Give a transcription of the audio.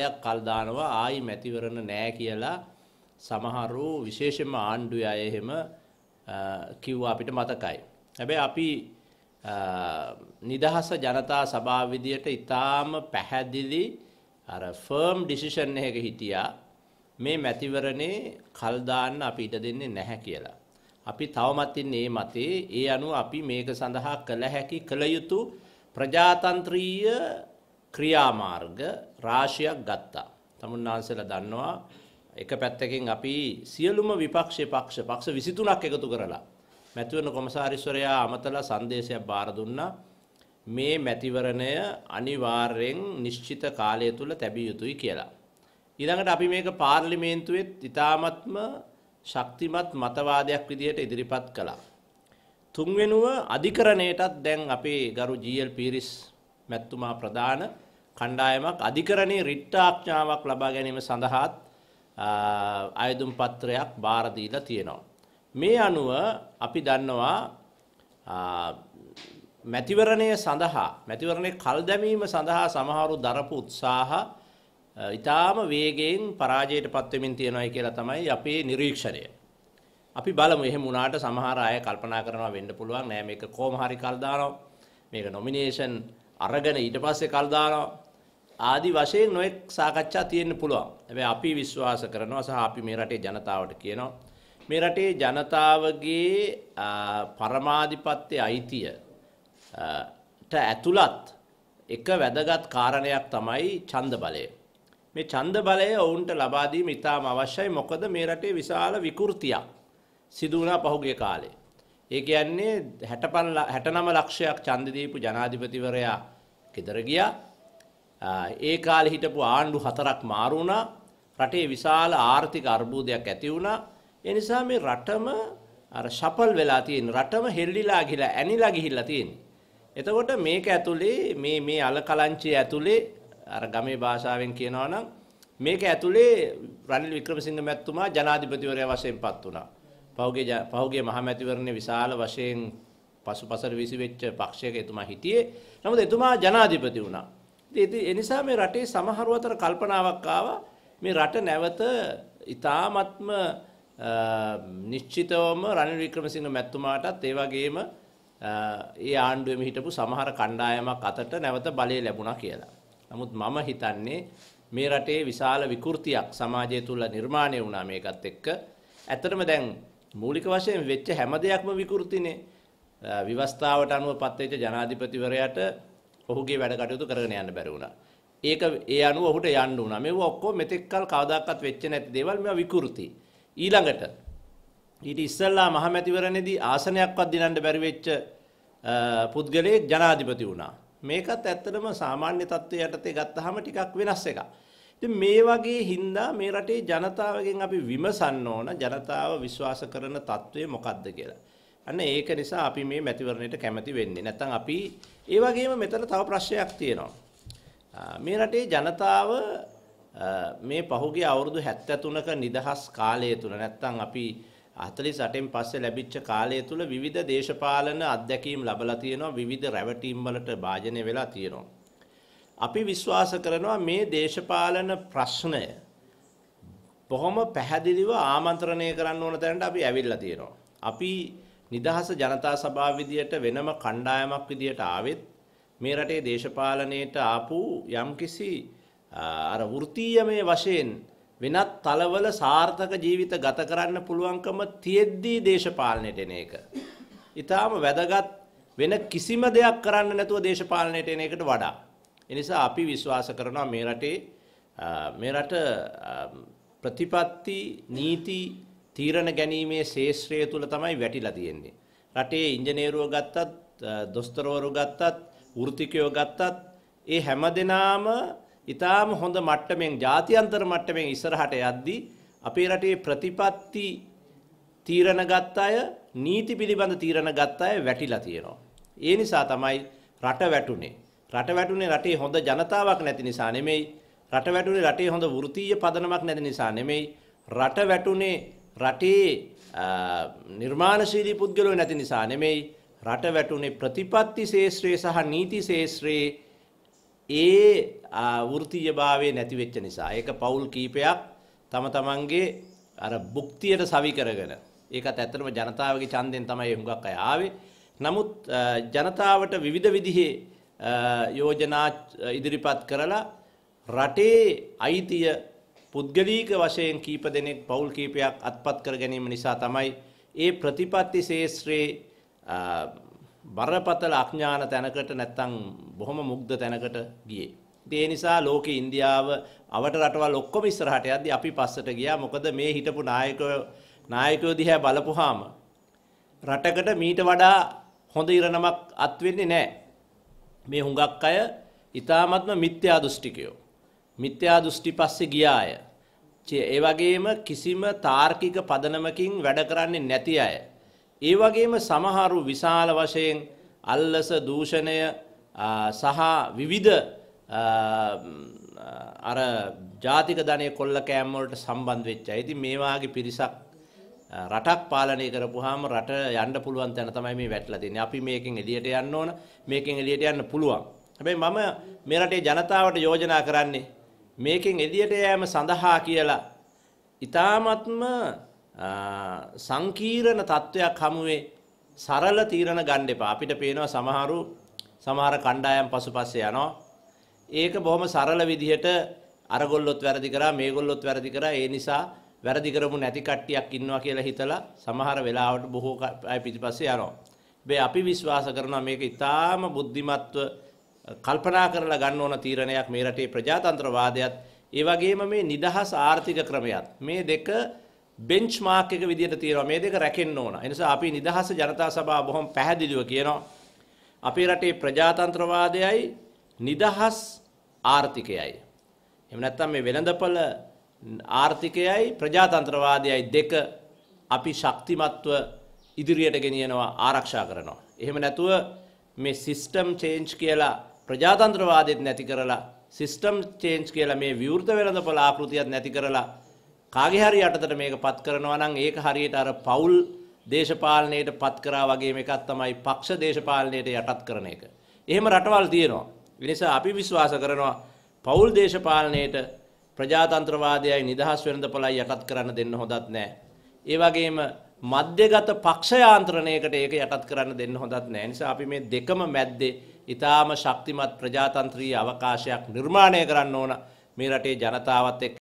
යක් කල් දානවා ආයි මැතිවරණ නෑ කියලා සමහරු විශේෂයෙන්ම ආණ්ඩුවේ අය එහෙම කිව්වා අපිට මතකයි. හැබැයි අපි නිදහස ජනතා සභාව විදියට ඊටාම පැහැදිලි අර ෆර්ම් ඩිසිෂන් එකක හිටියා මේ මැතිවරණේ කල් දාන්න අපි ඉඩ දෙන්නේ නැහැ කියලා. අපි තවමත් ඉන්නේ මේ මතේ ඒ අනුව අපි මේක සඳහා කළ හැකි කළ යුතු ප්‍රජාතන්ත්‍රීය ක්‍රියාමාර්ග රාශියක් ගත්තා. තමුන්නාන්සලා දන්නවා එක පැත්තකින් අපි සියලුම විපක්ෂේ පක්ෂ පක්ෂ 23ක් එකතු කරලා මැතිවරණ කොමසාරිස්වරයා අමතලා සංදේශයක් බාර දුන්නා මේ මැතිවරණය අනිවාර්යෙන් නිශ්චිත කාලය තුල තැබිය යුතුයි කියලා. ඊළඟට අපි මේක පාර්ලිමේන්තුවෙත් ඉතාමත්ම ශක්තිමත් මතවාදයක් විදිහට ඉදිරිපත් කළා. තුන්වෙනුව අධිකරණයටත් දැන් අපේ ගරු ජීල් පීරිස් මැතිතුමා ප්‍රධාන කණ්ඩායමක් අධිකරණයේ රිට්ට ආඥාවක් ලබා ගැනීම සඳහාත් අයදුම් පත්‍රයක් බාර දීලා තියෙනවා. මේ අනුව අපි දන්නවා මැතිවරණය සඳහා මැතිවරණේ කල් දැමීම සඳහා සමහරු දරපු උත්සාහ ඉතාම වේගයෙන් පරාජයට පත් වෙමින් තියෙනවායි කියලා තමයි අපේ නිරීක්ෂණය. අපි බලමු එහෙම වුණාට සමහර අය කල්පනා කරනවා වෙන්න පුළුවන් නෑ මේක කොහොම හරි කල් දානවා. මේක නොමිනේෂන් අරගෙන ඊට පස්සේ කල් දානවා ආදි වශයෙන් නොඑක් සාකච්ඡා තියෙන්න පුළුවන්. හැබැයි අපි විශ්වාස කරනවා සහ අපි මේ රටේ ජනතාවට කියනවා මේ රටේ ජනතාවගේ පරමාධිපත්‍ය අයිතියට ඇතුළත් එක වැදගත් කාරණයක් තමයි ඡන්ද බලය. මේ ඡන්ද බලය ඔවුන්ට ලබා දීම ඉතාම අවශ්‍යයි මොකද මේ රටේ විශාල විකෘතියක් සිදු වුණා පහුගිය කාලේ. ඒ කියන්නේ 60 69 ලක්ෂයක් ඡන්ද දීපු ජනාධිපතිවරයා ගෙදර ගියා ඒ කාලේ හිටපු ආණ්ඩු හතරක් මාරු වුණා රටේ විශාල ආර්ථික අර්බුදයක් ඇති වුණා ඒ නිසා මේ රටම අර ෂපල් වෙලා තියෙන රටම හෙල්ලිලා ගිහිලා ඇනිලා ගිහිල්ලා තියෙන්නේ. එතකොට මේක ඇතුලේ මේ මේ අලකලංචිය ඇතුලේ අර ගමේ භාෂාවෙන් කියනවා නම් මේක ඇතුලේ රනිල් වික්‍රමසිංහ මැතිතුමා ජනාධිපතිවරයා වශයෙන් පත් වුණා. පහුගිය පහුගිය මහමැතිවරණේ විශාල වශයෙන් පසුපසට විසිවෙච්ච පක්ෂයක එතුමා හිටියේ. නමුත් එතුමා ජනාධිපති වුණා. ඉතින් ඒ නිසා මේ රටේ සමහරු අතර කල්පනාවක් ආවා මේ රට නැවත ඊ타ත්ම නිශ්චිතවම රනිල් වික්‍රමසිංහ මැතිතුමාටත් ඒ වගේම ඒ ආණ්ඩුවෙම හිටපු සමහර කණ්ඩායමක් අතට නැවත බලය ලැබුණා කියලා. නමුත් මම හිතන්නේ මේ රටේ විශාල විකෘතියක් සමාජය තුල නිර්මාණය වුණා මේකත් එක්ක. ඇත්තටම දැන් මූලික වශයෙන් වෙච්ච හැම දෙයක්ම විකෘතිනේ. විවස්ථාවට අනුව පත්වෙච්ච ජනාධිපතිවරයාට ඔහුගේ වැඩ කටයුතු කරගෙන යන්න බැරි වුණා. ඒක ඒ අනුව ඔහුට යන්න වුණා. මේව ඔක්කොම මෙතෙක්කල් කවදාකවත් වෙච්ච නැති දේවල් මේවා විකෘති. ඊළඟට ඊට ඉස්සෙල්ලා මහමැතිවරණේදී ආසනයක්වත් දිනන්න බැරි වෙච්ච පුද්ගලයෙක් ජනාධිපති වුණා. මේකත් ඇත්තටම සාමාන්‍ය තත්ත්වයේ යටතේ ගත්තාම ටිකක් වෙනස් එකක්. ඉතින් මේ වගේ හින්දා මේ රටේ ජනතාවගෙන් අපි විමසන්න ඕන ජනතාව විශ්වාස කරන తත්වය මොකක්ද කියලා. අන්න ඒක නිසා අපි මේ මැතිවරණයට කැමති වෙන්නේ. නැත්නම් අපි ඒ වගේම මෙතන තව ප්‍රශ්නයක් තියෙනවා. මේ රටේ ජනතාව මේ පහුගිය අවුරුදු 73ක නිදහස් කාලය තුල නැත්නම් අපි 48න් පස්සේ ලැබිච්ච කාලය තුල විවිධ දේශපාලන අත්දැකීම් ලැබලා තියෙනවා විවිධ රැවටීම් වලට භාජනය වෙලා තියෙනවා. අපි විශ්වාස කරනවා මේ දේශපාලන ප්‍රශ්නය බොහොම පැහැදිලිව ආමන්ත්‍රණය කරන්න ඕන තැනට අපි ඇවිල්ලා තියෙනවා. අපි නිදහස ජනතා සභාව විදියට වෙනම කණ්ඩායමක් විදියට ආවෙත් මේ රටේ දේශපාලනයට ආපු යම්කිසි අර වෘත්තීයමය වශයෙන් වෙනත් තලවල සාර්ථක ජීවිත ගත කරන්න පුළුවන්කම තියෙද්දී දේශපාලනයට එන එක. ඊටාම වැදගත් වෙන කිසිම දෙයක් කරන්න නැතුව දේශපාලනයට එන එකට වඩා. එනිසා අපි විශ්වාස කරනවා මේ රටේ මේ රට ප්‍රතිපත්ති නීති තීරණ ගැනීමේ ශේෂ්ත්‍රය තුල තමයි වැටිලා තියෙන්නේ. රටේ ඉංජිනේරුවෝ ගත්තත්, දොස්තරවරු ගත්තත්, වෘත්තිකයෝ ගත්තත් ඒ හැමදෙනාම ඊටාම හොඳ මට්ටමින් ජාත්‍යන්තර මට්ටමින් ඉස්සරහට යද්දී අපේ රටේ ප්‍රතිපත්ති තීරණ ගත්ත අය නීති පිළිබඳ තීරණ ගත්ත අය වැටිලා තියෙනවා. ඒ නිසා තමයි රට වැටුනේ. රට වැටුනේ රටේ හොඳ ජනතාවක් නැති නිසා නෙමෙයි. රට වැටුනේ රටේ හොඳ වෘත්තීය පදනමක් නැති නිසා නෙමෙයි. රට වැටුනේ රටේ නිර්මාණශීලී පුද්ගලෝ නැති නිසා නෙමෙයි රට වැටුනේ ප්‍රතිපත්ති ශේෂ්ත්‍රයේ සහ නීති ශේෂ්ත්‍රයේ ඒ වෘත්තීයභාවය නැති වෙච්ච නිසා ඒක පෞල් කීපයක් තම තමන්ගේ අර භුක්තියට සවි කරගෙන ඒකත් ඇත්තටම ජනතාවගේ ඡන්දෙන් තමයි හුඟක් අය ආවේ. නමුත් ජනතාවට විවිධ විදිහේ යෝජනා ඉදිරිපත් කරලා රටේ අයිතිය පුද්ගලීක වශයෙන් කීප දෙනෙක් පවුල් කීපයක් අත්පත් කර ගැනීම නිසා තමයි ඒ ප්‍රතිපත්ති ශේෂ්ත්‍රයේ බරපතල අඥාන තැනකට නැත්තම් බොහොම මුග්ධ තැනකට ගියේ. ඒ නිසා ලෝකේ ඉන්දියාව අවට රටවල් ඔක්කොම ඉස්සරහට යද්දී අපි පස්සට ගියා. මොකද මේ හිටපු නායකයෝ නායකයෝ දිහා බලපුවාම රටකට මීට වඩා හොඳ ඉරණමක් අත් වෙන්නේ නැහැ. මේ හුඟක් අය ඊ타මත්ම මිත්‍යා දෘෂ්ටිකයෝ. මිත්‍යා දෘෂ්ටි පස්සේ ගියා අය. ඒ වගේම කිසිම තාර්කික පදනමකින් වැඩ කරන්නේ නැති අය. ඒ වගේම සමහරු විශාල වශයෙන් අල්ලස දූෂණය සහ විවිධ අර ජාතික ධනය කොල්ල කෑම් වලට සම්බන්ධ වෙච්ච අය. ඉතින් මේ වාගේ පිරිසක් රටක් පාලනය කරපුවාම රට යන්න පුළුවන් තැන තමයි මේ වැටලා තියෙන්නේ. අපි මේකෙන් එළියට යන්න ඕන. මේකෙන් එළියට යන්න පුළුවන්. හැබැයි මම මේ රටේ ජනතාවට යෝජනා කරන්නේ මේකෙන් එළියට යෑම සඳහා කියලා ඊ타මත්ම සංකීර්ණ තත්වයක් හමුවේ සරල තීරණ ගන්න එපා. අපිට පේනවා සමහරු සමහර කණ්ඩායම් පසුපස්සේ යනවා. ඒක බොහොම සරල විදිහට අරගොල්ලොත් වැරදි කරා මේගොල්ලොත් වැරදි කරා ඒ නිසා වැරදි කරමු නැති කට්ටියක් ඉන්නවා කියලා හිතලා සමහර වෙලාවට බොහෝ අය පිටිපස්සේ යනවා. මේ අපි විශ්වාස කරනවා මේක ඊටාම බුද්ධිමත්ව කල්පනා කරලා ගන්න ඕන තීරණයක් මේ රටේ ප්‍රජාතන්ත්‍රවාදයත් ඒ වගේම මේ නිදහස් ආර්ථික ක්‍රමයත් මේ දෙක බෙන්ච්මාර්ක් එක විදිහට තියෙනවා මේ දෙක රැකෙන්න ඕන. ඒ නිසා අපි නිදහස් ජනතා සභාව බොහොම පැහැදිලිව කියනවා අපේ රටේ ප්‍රජාතන්ත්‍රවාදයයි නිදහස් ආර්ථිකයයි. එහෙම නැත්නම් මේ වෙළඳපළ ආර්ථිකයයි ප්‍රජාතන්ත්‍රවාදයයි දෙක අපි ශක්තිමත්ව ඉදිරියට ගෙනියනවා ආරක්ෂා කරනවා. එහෙම නැතුව මේ සිස්ටම් චේන්ජ් කියලා ප්‍රජාතන්ත්‍රවාදෙත් නැති කරලා සිස්ටම් චේන්ජ් කියලා මේ විවෘත වෙළඳපොළ ආකෘතියක් නැති කරලා කාගේ හරි යටතට මේක පත් කරනවා නම් ඒක හරියට අර පවුල් දේශපාලනයට පත් කරා වගේ එකක් තමයි පක්ෂ දේශපාලනයට යටත් කරන එක. එහෙම රටවල් තියෙනවා. ඒ නිසා අපි විශ්වාස කරනවා පවුල් දේශපාලනයට ප්‍රජාතන්ත්‍රවාදයයි නිදහස් වෙළඳපොළයි යටත් කරන්න දෙන්න හොදත් නැහැ. ඒ වගේම මධ්‍යගත පක්ෂ යාන්ත්‍රණයකට ඒක යටත් කරන්න දෙන්න හොදත් නැහැ. නිසා අපි මේ දෙකම මැද්දේ ඉතාම ශක්තිමත් ප්‍රජාතන්ත්‍රී අවකාශයක් නිර්මාණය කරන්න ඕන මේ රටේ ජනතාවත් එක්